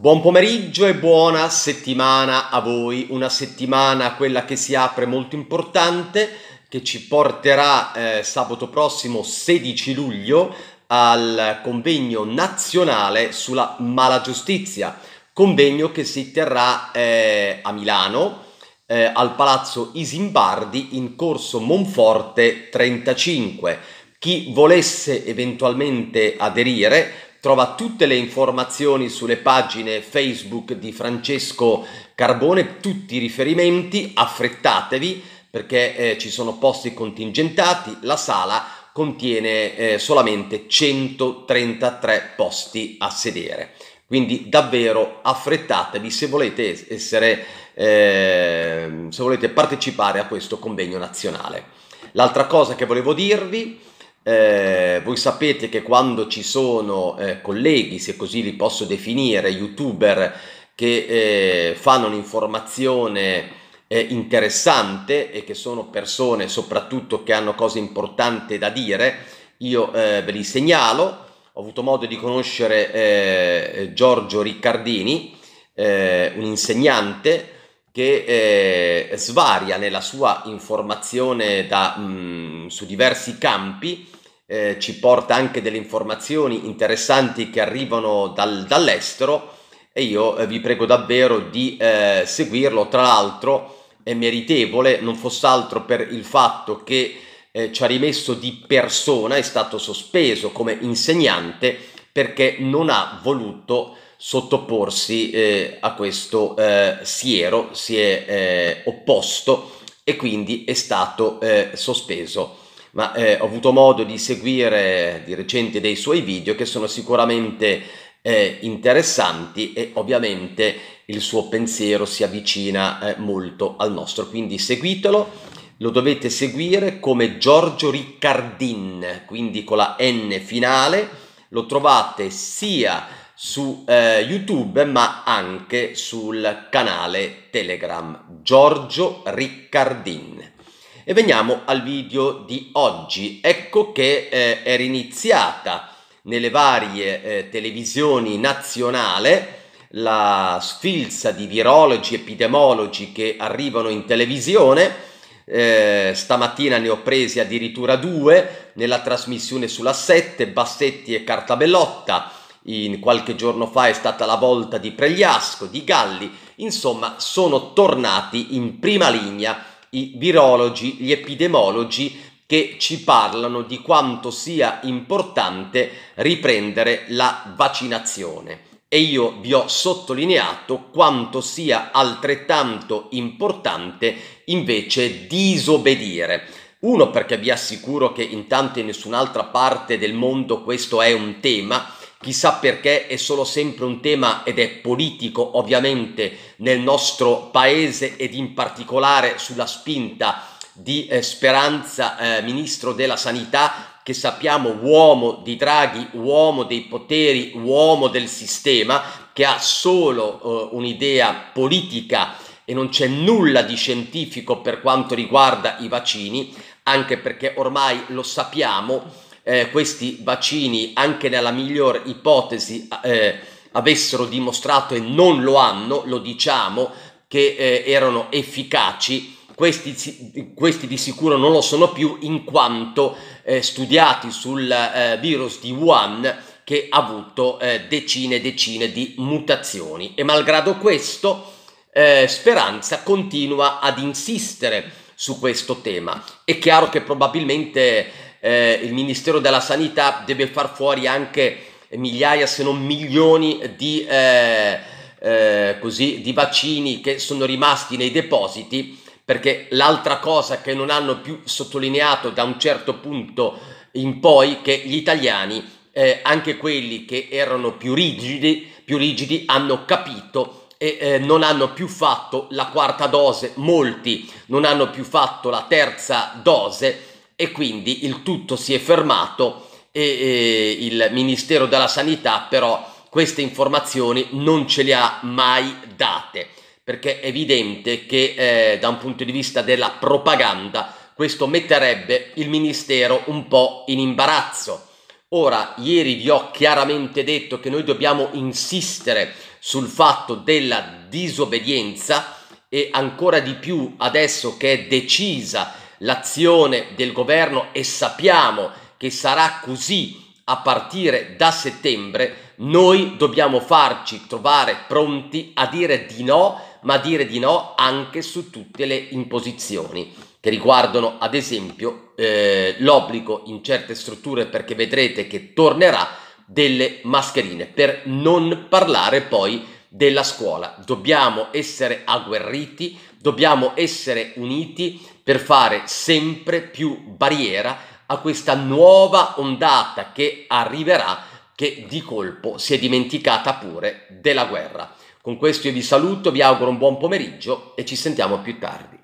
Buon pomeriggio e buona settimana a voi, una settimana quella che si apre molto importante che ci porterà eh, sabato prossimo 16 luglio al convegno nazionale sulla mala giustizia, convegno che si terrà eh, a Milano eh, al Palazzo Isimbardi in corso Monforte 35. Chi volesse eventualmente aderire Trova tutte le informazioni sulle pagine Facebook di Francesco Carbone, tutti i riferimenti, affrettatevi perché eh, ci sono posti contingentati, la sala contiene eh, solamente 133 posti a sedere. Quindi davvero affrettatevi se volete, essere, eh, se volete partecipare a questo convegno nazionale. L'altra cosa che volevo dirvi eh, voi sapete che quando ci sono eh, colleghi, se così li posso definire, youtuber che eh, fanno un'informazione eh, interessante e che sono persone soprattutto che hanno cose importanti da dire, io eh, ve li segnalo. Ho avuto modo di conoscere eh, Giorgio Riccardini, un insegnante che eh, svaria nella sua informazione da, mh, mm, su diversi campi eh, ci porta anche delle informazioni interessanti che arrivano dal, dall'estero e io eh, vi prego davvero di eh, seguirlo. Tra l'altro è meritevole, non fosse altro per il fatto che eh, ci ha rimesso di persona, è stato sospeso come insegnante perché non ha voluto sottoporsi eh, a questo eh, siero, si è opposto e quindi è stato sospeso ma eh, ho avuto modo di seguire di recente dei suoi video che sono sicuramente eh, interessanti e ovviamente il suo pensiero si avvicina eh, molto al nostro, quindi seguitelo. Lo dovete seguire come Giorgio Riccardin, quindi con la N finale, lo trovate sia su eh, YouTube ma anche sul canale Telegram Giorgio Riccardin. E veniamo al video di oggi. Ecco che eh, era iniziata nelle varie eh, televisioni nazionali la sfilza di virologi epidemiologi che arrivano in televisione. Eh, stamattina ne ho presi addirittura due nella trasmissione sulla 7, Bassetti e Cartabellotta. In qualche giorno fa è stata la volta di Pregliasco, di Galli, insomma sono tornati in prima linea i virologi, gli epidemiologi che ci parlano di quanto sia importante riprendere la vaccinazione e io vi ho sottolineato quanto sia altrettanto importante invece disobbedire. Uno perché vi assicuro che in tante nessun'altra parte del mondo questo è un tema chissà perché è solo sempre un tema ed è politico ovviamente nel nostro paese ed in particolare sulla spinta di eh, Speranza, eh, ministro della sanità, che sappiamo uomo di Draghi, uomo dei poteri, uomo del sistema, che ha solo eh, un'idea politica e non c'è nulla di scientifico per quanto riguarda i vaccini, anche perché ormai lo sappiamo, eh, questi vaccini, anche nella miglior ipotesi, eh, avessero dimostrato e non lo hanno, lo diciamo, che eh, erano efficaci, questi, questi, di sicuro non lo sono più in quanto eh, studiati sul eh, virus di Wuhan che ha avuto eh, decine e decine di mutazioni. E malgrado questo, Speranza continua ad insistere su questo tema. È chiaro che probabilmente eh, il Ministero della Sanità deve far fuori anche migliaia se non milioni di, eh, eh, così, di vaccini che sono rimasti nei depositi perché l'altra cosa che non hanno più sottolineato da un certo punto in poi che gli italiani eh, anche quelli che erano più rigidi, più rigidi hanno capito e eh, non hanno più fatto la quarta dose, molti non hanno più fatto la terza dose e quindi il tutto si è fermato e, e il Ministero della Sanità però queste informazioni non ce le ha mai date perché è evidente che eh, da un punto di vista della propaganda questo metterebbe il Ministero un po' in imbarazzo. Ora, ieri vi ho chiaramente detto che noi dobbiamo insistere sul fatto della disobbedienza e ancora di più adesso che è decisa l'azione del governo e sappiamo che sarà così a partire da settembre, noi dobbiamo farci trovare pronti a dire di no, ma dire di no anche su tutte le imposizioni che riguardano ad esempio eh, l'obbligo in certe strutture perché vedrete che tornerà delle mascherine per non parlare poi della scuola. Dobbiamo essere agguerriti, dobbiamo essere uniti, per fare sempre più barriera a questa nuova ondata che arriverà, che di colpo si è dimenticata pure della guerra. Con questo io vi saluto, vi auguro un buon pomeriggio e ci sentiamo più tardi.